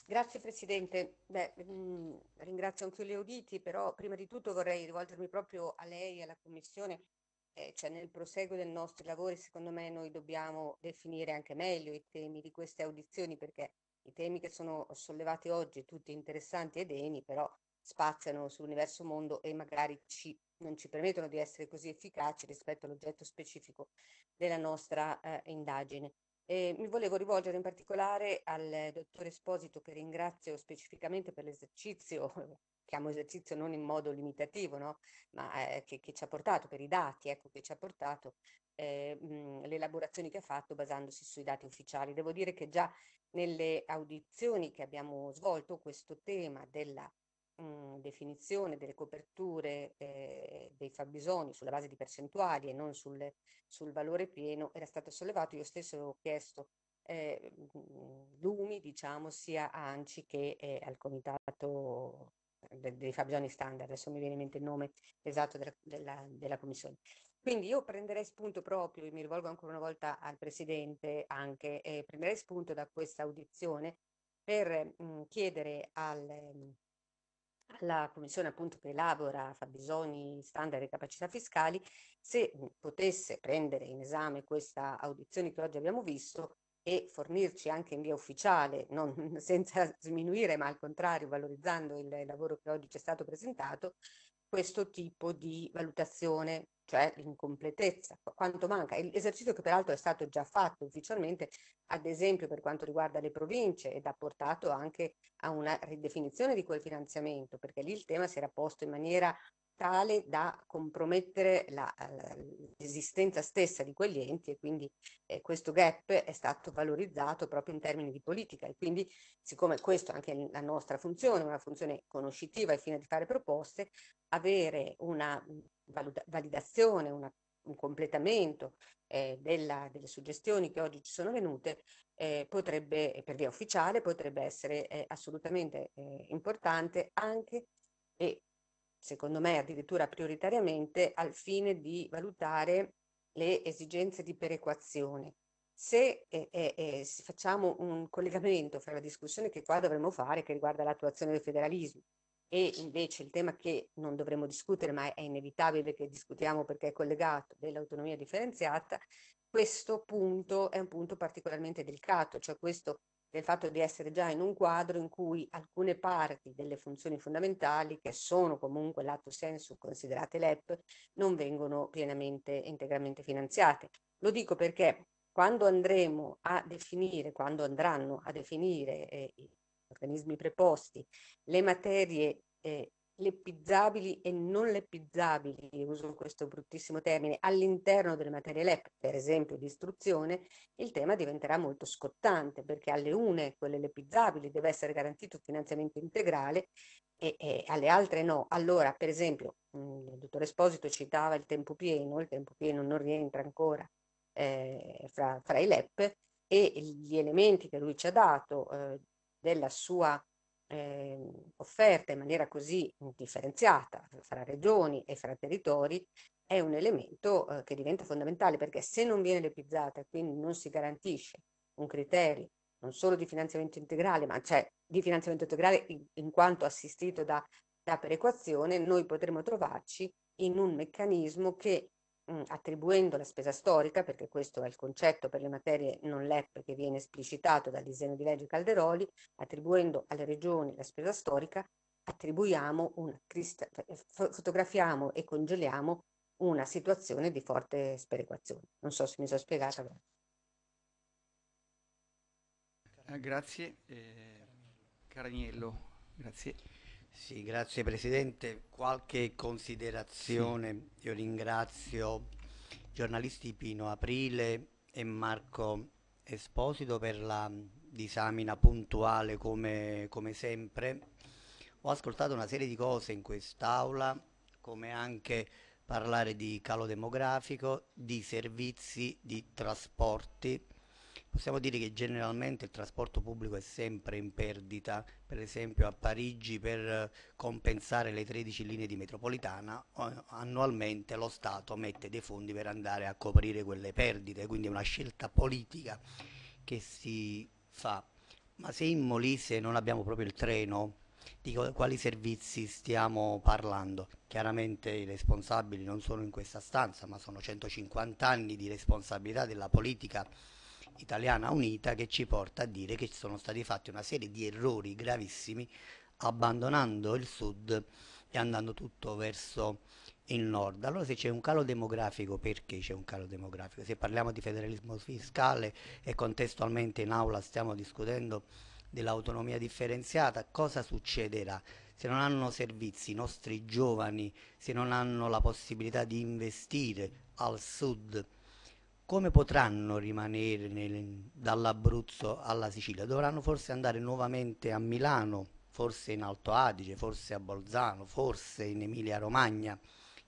Grazie Presidente, Beh, mm, ringrazio anche gli auditi, però prima di tutto vorrei rivolgermi proprio a lei e alla Commissione, eh, cioè nel proseguo dei nostri lavori secondo me noi dobbiamo definire anche meglio i temi di queste audizioni perché i temi che sono sollevati oggi, tutti interessanti e degni, però spaziano sull'universo mondo e magari ci, non ci permettono di essere così efficaci rispetto all'oggetto specifico della nostra eh, indagine. Eh, mi volevo rivolgere in particolare al dottor Esposito, che ringrazio specificamente per l'esercizio, chiamo esercizio non in modo limitativo, no? ma eh, che, che, ci ha portato, per i dati ecco, che ci ha portato, eh, mh, le elaborazioni che ha fatto basandosi sui dati ufficiali. Devo dire che già nelle audizioni che abbiamo svolto questo tema della definizione delle coperture eh, dei fabbisogni sulla base di percentuali e non sul, sul valore pieno era stato sollevato, io stesso avevo chiesto eh, lumi, diciamo, sia a ANCI che eh, al comitato de- dei fabbisogni standard, adesso mi viene in mente il nome esatto della, della, della commissione. Quindi io prenderei spunto proprio, e mi rivolgo ancora una volta al Presidente anche, eh, prenderei spunto da questa audizione per mh, chiedere al, alla Commissione appunto che elabora fabbisogni, standard e capacità fiscali, se mhmm, potesse prendere in esame questa audizione che oggi abbiamo visto e fornirci anche in via ufficiale, non senza sminuire ma al contrario valorizzando il lavoro che oggi ci è stato presentato, questo tipo di valutazione cioè l'incompletezza, quanto manca. L'esercizio che peraltro è stato già fatto ufficialmente, ad esempio per quanto riguarda le province, ed ha portato anche a una ridefinizione di quel finanziamento, perché lì il tema si era posto in maniera tale da compromettere la, eh, l'esistenza stessa di quegli enti e quindi eh, questo gap è stato valorizzato proprio in termini di politica e quindi siccome questa è anche la nostra funzione, una funzione conoscitiva al fine di fare proposte, avere una valuta- validazione, una, un completamento eh, della, delle suggestioni che oggi ci sono venute eh, potrebbe, per via ufficiale, potrebbe essere eh, assolutamente eh, importante anche e secondo me addirittura prioritariamente al fine di valutare le esigenze di perequazione. Se eh, eh, facciamo un collegamento fra la discussione che qua dovremmo fare che riguarda l'attuazione del federalismo e invece il tema che non dovremmo discutere, ma è inevitabile che discutiamo perché è collegato, dell'autonomia differenziata, questo punto è un punto particolarmente delicato, cioè questo del fatto di essere già in un quadro in cui alcune parti delle funzioni fondamentali, che sono comunque lato senso considerate LEP, non vengono pienamente e integralmente finanziate. Lo dico perché quando andremo a definire, quando andranno a definire eh, organismi preposti, le materie eh, leppizzabili e non leppizzabili, uso questo bruttissimo termine, all'interno delle materie LEP, per esempio di istruzione, il tema diventerà molto scottante perché alle une, quelle leppizzabili, deve essere garantito il finanziamento integrale e, e alle altre no. Allora, per esempio, mm, il dottor Esposito citava il tempo pieno, il tempo pieno non rientra ancora eh, fra, fra i LEP, e gli elementi che lui ci ha dato eh, della sua eh, offerta in maniera così differenziata fra regioni e fra territori è un elemento eh, che diventa fondamentale perché se non viene lepizzata e quindi non si garantisce un criterio non solo di finanziamento integrale, ma cioè di finanziamento integrale in, in quanto assistito da, da perequazione, noi potremo trovarci in un meccanismo che attribuendo la spesa storica, perché questo è il concetto per le materie non LEP che viene esplicitato dal disegno di legge Calderoli, attribuendo alle regioni la spesa storica, attribuiamo una cioè, eh, fotografiamo e congeliamo una situazione di forte sperequazione. Non so se mi sono spiegata. Eh, grazie, eh, Caragnello. Grazie. Sì, grazie Presidente. Qualche considerazione. Sì. Io ringrazio i giornalisti Pino Aprile e Marco Esposito per la disamina puntuale come, come sempre. Ho ascoltato una serie di cose in quest'Aula, come anche parlare di calo demografico, di servizi, di trasporti Possiamo dire che generalmente il trasporto pubblico è sempre in perdita, per esempio a Parigi per compensare le 13 linee di metropolitana annualmente lo Stato mette dei fondi per andare a coprire quelle perdite, quindi è una scelta politica che si fa. Ma se in Molise non abbiamo proprio il treno, di quali servizi stiamo parlando. Chiaramente i responsabili non sono in questa stanza, ma sono 150 anni di responsabilità della politica Italiana Unita che ci porta a dire che ci sono stati fatti una serie di errori gravissimi abbandonando il sud e andando tutto verso il nord. Allora se c'è un calo demografico, perché c'è un calo demografico? Se parliamo di federalismo fiscale e contestualmente in aula stiamo discutendo dell'autonomia differenziata, cosa succederà? Se non hanno servizi i nostri giovani, se non hanno la possibilità di investire al sud, come potranno rimanere dall'Abruzzo alla Sicilia? Dovranno forse andare nuovamente a Milano, forse in Alto Adige, forse a Bolzano, forse in Emilia Romagna.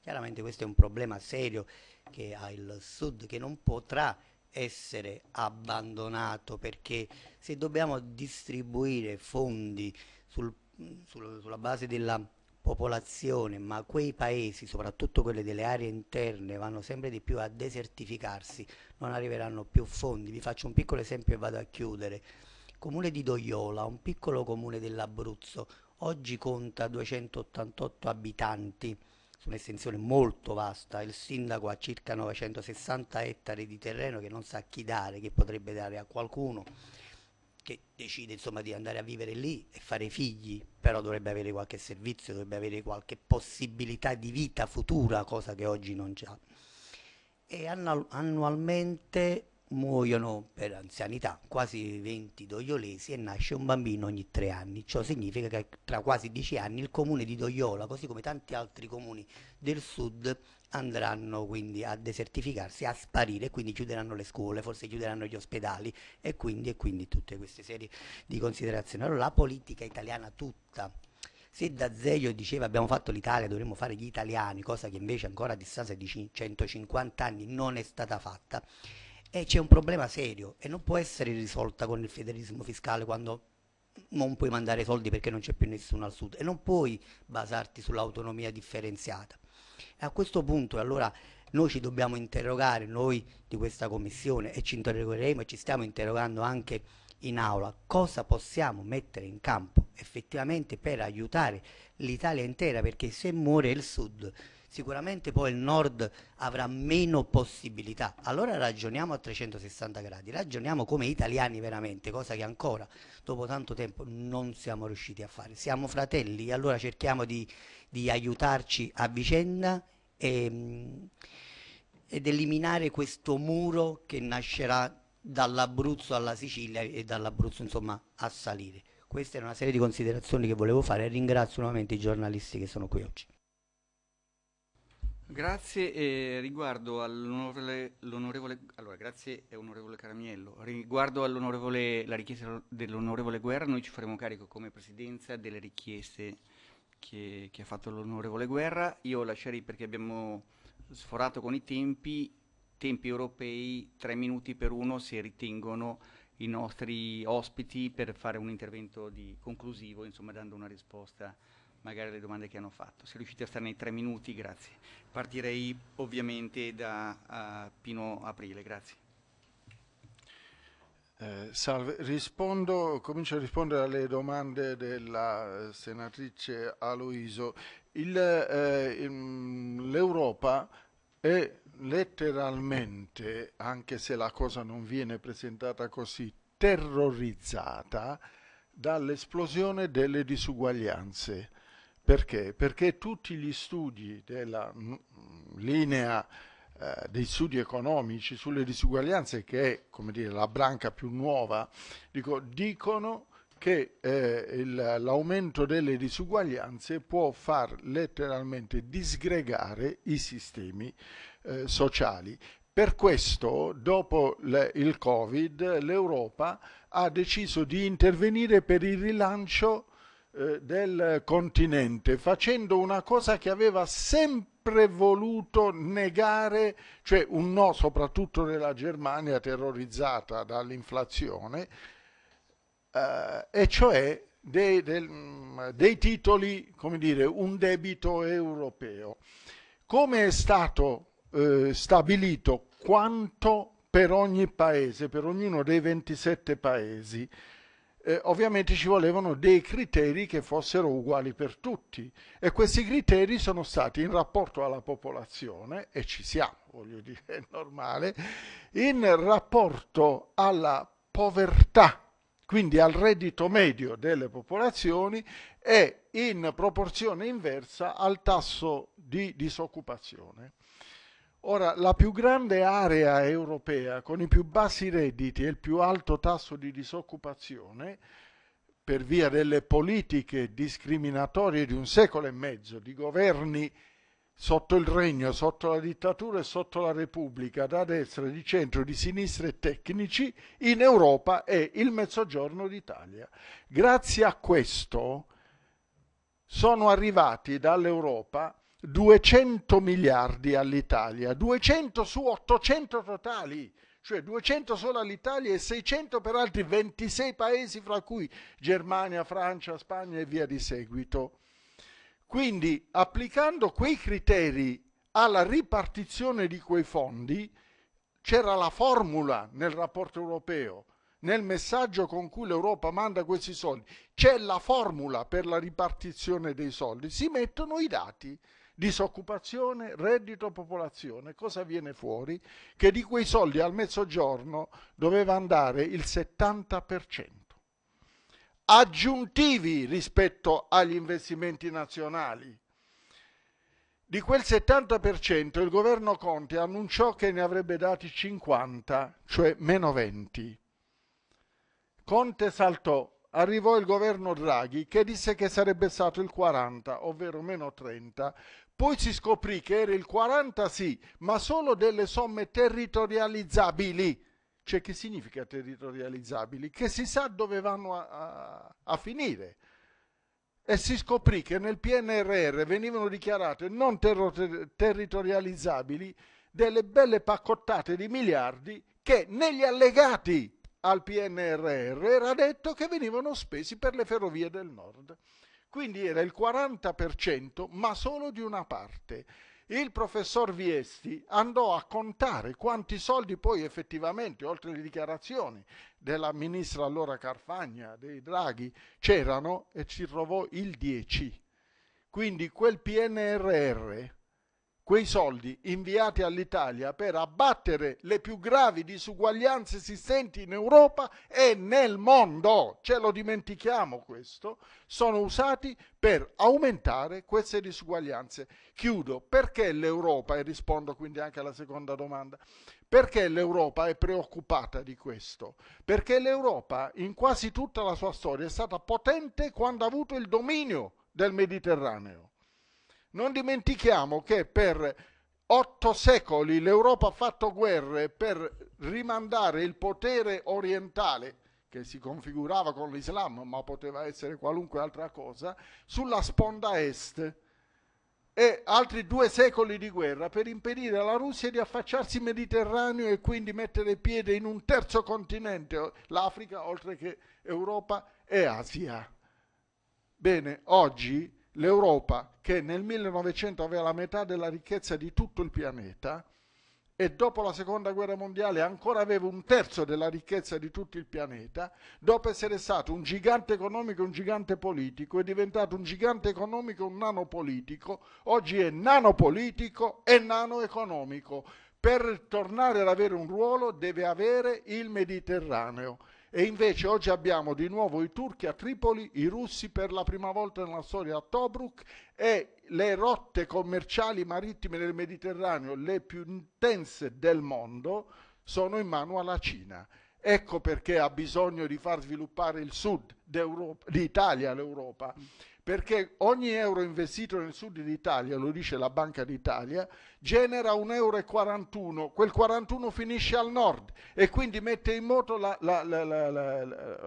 Chiaramente questo è un problema serio che ha il Sud, che non potrà essere abbandonato perché se dobbiamo distribuire fondi sul, sul, sulla base della popolazione, ma quei paesi, soprattutto quelli delle aree interne, vanno sempre di più a desertificarsi, non arriveranno più fondi. Vi faccio un piccolo esempio e vado a chiudere. Il comune di Doiola, un piccolo comune dell'Abruzzo, oggi conta 288 abitanti, su un'estensione molto vasta, il sindaco ha circa 960 ettari di terreno che non sa chi dare, che potrebbe dare a qualcuno che decide insomma di andare a vivere lì e fare figli, però dovrebbe avere qualche servizio, dovrebbe avere qualche possibilità di vita futura, cosa che oggi non c'è. E annualmente muoiono per anzianità quasi 20 doiolesi e nasce un bambino ogni tre anni. Ciò significa che tra quasi dieci anni il comune di Doiola, così come tanti altri comuni del sud, andranno quindi a desertificarsi, a sparire, quindi chiuderanno le scuole, forse chiuderanno gli ospedali e quindi, e quindi tutte queste serie di considerazioni. Allora la politica italiana tutta, se da D'Azeglio diceva abbiamo fatto l'Italia, dovremmo fare gli italiani, cosa che invece ancora a distanza di 150 anni non è stata fatta, c'è un problema serio e non può essere risolta con il federalismo fiscale quando non puoi mandare soldi perché non c'è più nessuno al sud e non puoi basarti sull'autonomia differenziata a questo punto allora noi ci dobbiamo interrogare, noi di questa commissione, e ci interrogheremo e ci stiamo interrogando anche in aula, cosa possiamo mettere in campo effettivamente per aiutare l'Italia intera, perché se muore il sud sicuramente poi il nord avrà meno possibilità. Allora ragioniamo a 360 gradi, ragioniamo come italiani veramente, cosa che ancora dopo tanto tempo non siamo riusciti a fare. Siamo fratelli, allora cerchiamo di, di aiutarci a vicenda e, ehm, ed eliminare questo muro che nascerà dall'Abruzzo alla Sicilia e dall'Abruzzo insomma a salire. Questa era una serie di considerazioni che volevo fare e ringrazio nuovamente i giornalisti che sono qui oggi. Grazie, eh, riguardo all'onorevole allora, all eh, Caramiello. Riguardo alla richiesta dell'onorevole Guerra, noi ci faremo carico come Presidenza delle richieste che, che ha fatto l'onorevole Guerra. Io lascerei perché abbiamo sforato con i tempi, tempi europei, tre minuti per uno se ritengono i nostri ospiti per fare un intervento di, conclusivo, insomma dando una risposta magari alle domande che hanno fatto. Se riuscite a stare nei tre minuti, grazie. Partirei ovviamente da uh, Pino Aprile, grazie. Eh, salve, rispondo, comincio a rispondere alle domande della eh, senatrice Aloiso. Eh, L'Europa eh, è letteralmente, anche se la cosa non viene presentata così, terrorizzata dall'esplosione delle disuguaglianze. Perché? Perché tutti gli studi della mm, linea eh, dei studi economici sulle disuguaglianze, che è come dire, la branca più nuova, dico, dicono che eh, l'aumento delle disuguaglianze può far letteralmente disgregare i sistemi eh, sociali. Per questo, dopo le, il Covid, l'Europa ha deciso di intervenire per il rilancio eh, del continente, facendo una cosa che aveva sempre sempre voluto negare, cioè un no soprattutto nella Germania terrorizzata dall'inflazione, eh, e cioè dei, del, mm, dei titoli, come dire, un debito europeo. Come è stato eh, stabilito quanto per ogni paese, per ognuno dei 27 paesi, eh, ovviamente ci volevano dei criteri che fossero uguali per tutti e questi criteri sono stati in rapporto alla popolazione, e ci siamo, voglio dire, è normale, in rapporto alla povertà, quindi al reddito medio delle popolazioni e in proporzione inversa al tasso di disoccupazione. Ora, la più grande area europea con i più bassi redditi e il più alto tasso di disoccupazione, per via delle politiche discriminatorie di un secolo e mezzo di governi sotto il regno, sotto la dittatura e sotto la repubblica, da destra, di centro, di sinistra e tecnici, in Europa è il mezzogiorno d'Italia. Grazie a questo sono arrivati dall'Europa 200 miliardi all'Italia, 200 su 800 totali, cioè 200 solo all'Italia e 600 per altri 26 paesi, fra cui Germania, Francia, Spagna e via di seguito. Quindi applicando quei criteri alla ripartizione di quei fondi, c'era la formula nel rapporto europeo, nel messaggio con cui l'Europa manda questi soldi, c'è la formula per la ripartizione dei soldi, si mettono i dati disoccupazione, reddito, popolazione, cosa viene fuori? Che di quei soldi al mezzogiorno doveva andare il 70%, aggiuntivi rispetto agli investimenti nazionali. Di quel 70% il governo Conte annunciò che ne avrebbe dati 50, cioè meno 20. Conte saltò arrivò il governo Draghi che disse che sarebbe stato il 40, ovvero meno 30, poi si scoprì che era il 40 sì, ma solo delle somme territorializzabili. Cioè che significa territorializzabili? Che si sa dove vanno a, a, a finire e si scoprì che nel PNRR venivano dichiarate non ter territorializzabili delle belle paccottate di miliardi che negli allegati al PNRR era detto che venivano spesi per le ferrovie del nord. Quindi era il 40%, ma solo di una parte. Il professor Viesti andò a contare quanti soldi poi effettivamente, oltre alle dichiarazioni della ministra allora Carfagna, dei Draghi, c'erano e ci trovò il 10. Quindi quel PNRR quei soldi inviati all'Italia per abbattere le più gravi disuguaglianze esistenti in Europa e nel mondo, ce lo dimentichiamo questo, sono usati per aumentare queste disuguaglianze. Chiudo, perché l'Europa, e rispondo quindi anche alla seconda domanda, perché l'Europa è preoccupata di questo? Perché l'Europa in quasi tutta la sua storia è stata potente quando ha avuto il dominio del Mediterraneo non dimentichiamo che per otto secoli l'Europa ha fatto guerre per rimandare il potere orientale, che si configurava con l'Islam, ma poteva essere qualunque altra cosa, sulla sponda est e altri due secoli di guerra per impedire alla Russia di affacciarsi Mediterraneo e quindi mettere piede in un terzo continente, l'Africa, oltre che Europa e Asia. Bene, oggi L'Europa, che nel 1900 aveva la metà della ricchezza di tutto il pianeta e dopo la seconda guerra mondiale ancora aveva un terzo della ricchezza di tutto il pianeta, dopo essere stato un gigante economico e un gigante politico, è diventato un gigante economico e un nano politico, oggi è nano politico e nano economico. Per tornare ad avere un ruolo deve avere il Mediterraneo e invece oggi abbiamo di nuovo i turchi a Tripoli, i russi per la prima volta nella storia a Tobruk e le rotte commerciali marittime del Mediterraneo, le più intense del mondo, sono in mano alla Cina. Ecco perché ha bisogno di far sviluppare il sud d'Italia, l'Europa perché ogni euro investito nel sud d'Italia, lo dice la Banca d'Italia, genera 1,41 euro, 41. quel 41 finisce al nord e quindi mette in moto la, la, la,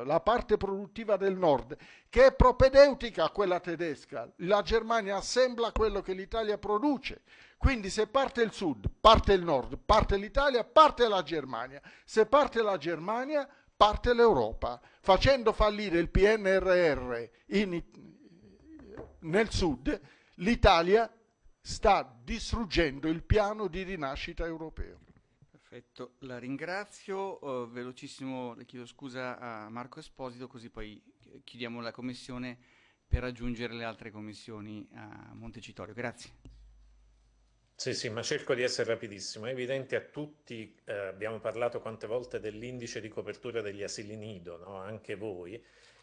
la, parte produttiva del nord, che è propedeutica a quella tedesca. La Germania assembla quello che l'Italia produce. Quindi se parte il sud, parte il nord, parte l'Italia, parte la Germania. Se parte la Germania, parte l'Europa, facendo fallire il PNRR in, Italia nel sud l'Italia sta distruggendo il piano di rinascita europeo. Perfetto, la ringrazio. Uh, velocissimo, le chiedo scusa a Marco Esposito, così poi chiudiamo la commissione per raggiungere le altre commissioni a Montecitorio. Grazie. Sì, sì, ma cerco di essere rapidissimo. È evidente a tutti, eh, abbiamo parlato quante volte dell'indice di copertura degli asili nido, no? anche voi,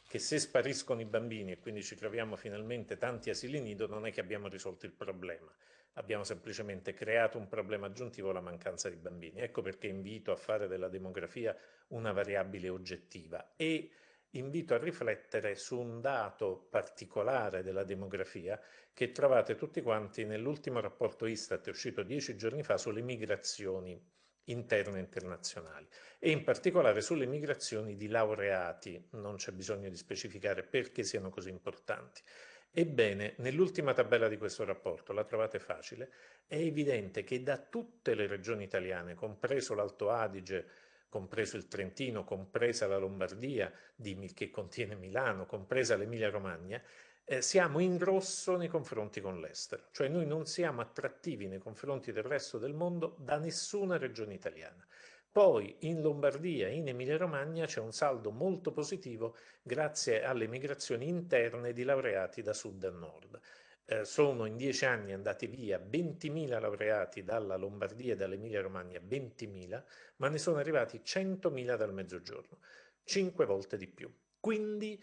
che se spariscono i bambini e quindi ci troviamo finalmente tanti asili nido, non è che abbiamo risolto il problema, abbiamo semplicemente creato un problema aggiuntivo la mancanza di bambini. Ecco perché invito a fare della demografia una variabile oggettiva e invito a riflettere su un dato particolare della demografia che trovate tutti quanti nell'ultimo rapporto Istat uscito dieci giorni fa sulle migrazioni interne e internazionali e in particolare sulle migrazioni di laureati, non c'è bisogno di specificare perché siano così importanti. Ebbene, nell'ultima tabella di questo rapporto, la trovate facile, è evidente che da tutte le regioni italiane, compreso l'Alto Adige, compreso il Trentino, compresa la Lombardia, che contiene Milano, compresa l'Emilia Romagna, eh, siamo in rosso nei confronti con l'estero, cioè noi non siamo attrattivi nei confronti del resto del mondo da nessuna regione italiana. Poi in Lombardia, in Emilia-Romagna c'è un saldo molto positivo grazie alle migrazioni interne di laureati da sud a nord. Eh, sono in dieci anni andati via 20.000 laureati dalla Lombardia e dall'Emilia Romagna, 20.000, ma ne sono arrivati 100.000 dal mezzogiorno, cinque volte di più. Quindi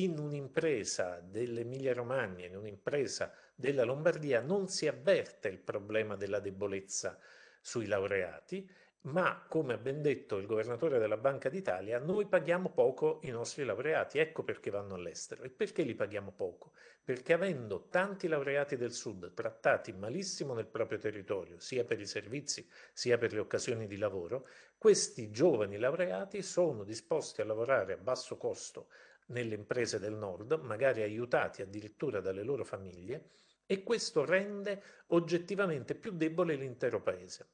in un'impresa dell'Emilia Romagna, in un'impresa della Lombardia, non si avverte il problema della debolezza sui laureati, ma come ha ben detto il governatore della Banca d'Italia, noi paghiamo poco i nostri laureati, ecco perché vanno all'estero. E perché li paghiamo poco? Perché avendo tanti laureati del Sud trattati malissimo nel proprio territorio, sia per i servizi sia per le occasioni di lavoro, questi giovani laureati sono disposti a lavorare a basso costo nelle imprese del nord, magari aiutati addirittura dalle loro famiglie, e questo rende oggettivamente più debole l'intero paese.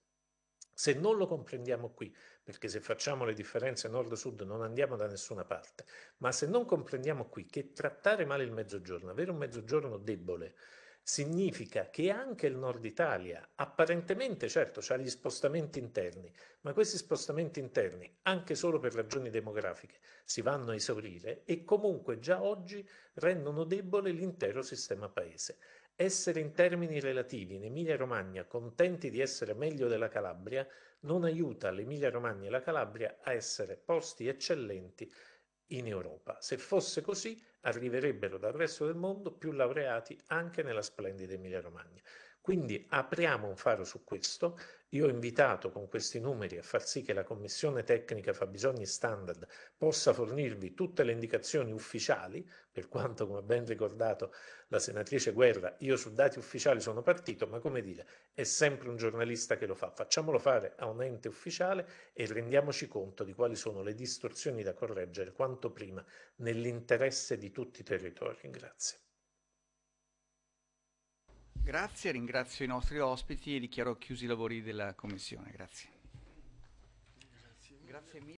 Se non lo comprendiamo qui, perché se facciamo le differenze nord-sud non andiamo da nessuna parte, ma se non comprendiamo qui che trattare male il mezzogiorno, avere un mezzogiorno debole, significa che anche il nord Italia, apparentemente certo, ha gli spostamenti interni, ma questi spostamenti interni, anche solo per ragioni demografiche, si vanno a esaurire e comunque già oggi rendono debole l'intero sistema paese. Essere in termini relativi in Emilia-Romagna contenti di essere meglio della Calabria non aiuta l'Emilia-Romagna e la Calabria a essere posti eccellenti in Europa. Se fosse così, arriverebbero dal resto del mondo più laureati anche nella splendida Emilia Romagna. Quindi apriamo un faro su questo, io ho invitato con questi numeri a far sì che la Commissione tecnica fabbisogni standard possa fornirvi tutte le indicazioni ufficiali, per quanto, come ha ben ricordato la senatrice Guerra, io su dati ufficiali sono partito, ma come dire, è sempre un giornalista che lo fa. Facciamolo fare a un ente ufficiale e rendiamoci conto di quali sono le distorsioni da correggere quanto prima nell'interesse di tutti i territori. Grazie. Grazie, ringrazio i nostri ospiti e dichiaro chiusi i lavori della Commissione. Grazie. Grazie